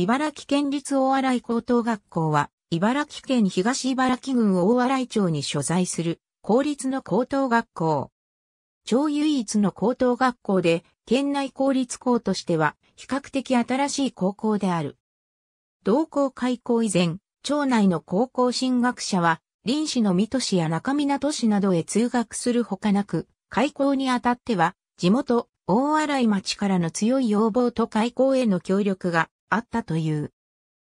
茨城県立大洗高等学校は、茨城県東茨城郡大洗町に所在する公立の高等学校。町唯一の高等学校で、県内公立校としては比較的新しい高校である。同校開校以前、町内の高校進学者は、林市の水戸市や中港市などへ通学するほかなく、開校にあたっては、地元、大洗町からの強い要望と開校への協力があったという。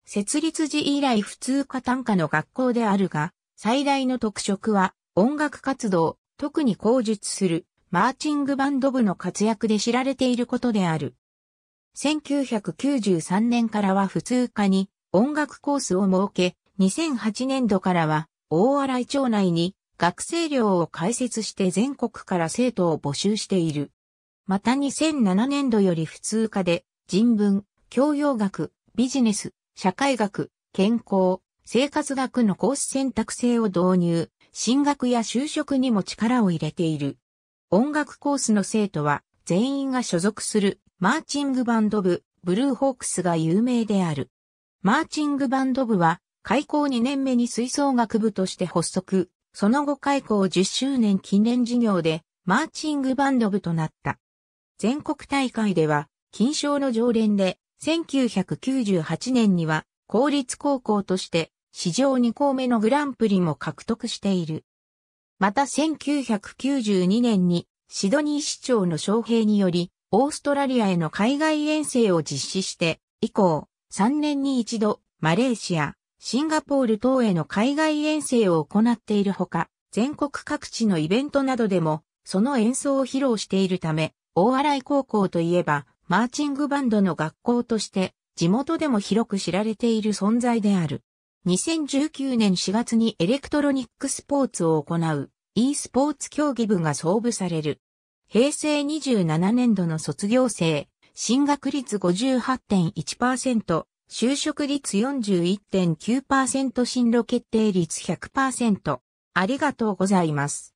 設立時以来普通科単科の学校であるが、最大の特色は音楽活動、特に口述するマーチングバンド部の活躍で知られていることである。1993年からは普通科に音楽コースを設け、2008年度からは大洗町内に学生寮を開設して全国から生徒を募集している。また2007年度より普通科で人文、教養学、ビジネス、社会学、健康、生活学のコース選択制を導入、進学や就職にも力を入れている。音楽コースの生徒は全員が所属するマーチングバンド部、ブルーホークスが有名である。マーチングバンド部は開校2年目に吹奏楽部として発足、その後開校10周年記念事業でマーチングバンド部となった。全国大会では金賞の常連で1998年には公立高校として史上2校目のグランプリも獲得している。また1992年にシドニー市長の招聘によりオーストラリアへの海外遠征を実施して以降3年に一度マレーシア、シンガポール等への海外遠征を行っているほか全国各地のイベントなどでもその演奏を披露しているため大洗高校といえばマーチングバンドの学校として地元でも広く知られている存在である。2019年4月にエレクトロニックスポーツを行う e スポーツ競技部が創部される。平成27年度の卒業生、進学率58.1%、就職率41.9%進路決定率100%。ありがとうございます。